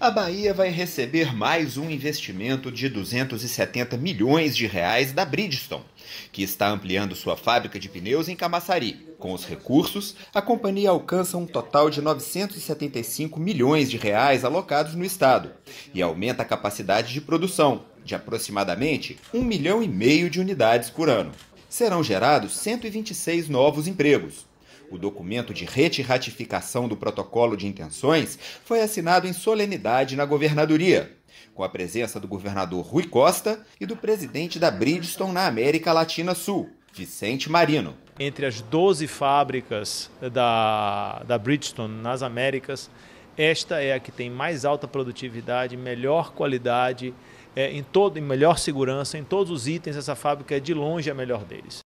A Bahia vai receber mais um investimento de 270 milhões de reais da Bridgestone, que está ampliando sua fábrica de pneus em Camaçari. Com os recursos, a companhia alcança um total de 975 milhões de reais alocados no estado e aumenta a capacidade de produção de aproximadamente 1 milhão e meio de unidades por ano. Serão gerados 126 novos empregos, o documento de ratificação do protocolo de intenções foi assinado em solenidade na governadoria, com a presença do governador Rui Costa e do presidente da Bridgestone na América Latina Sul, Vicente Marino. Entre as 12 fábricas da, da Bridgestone nas Américas, esta é a que tem mais alta produtividade, melhor qualidade, é, em todo, em melhor segurança, em todos os itens, essa fábrica é de longe a melhor deles.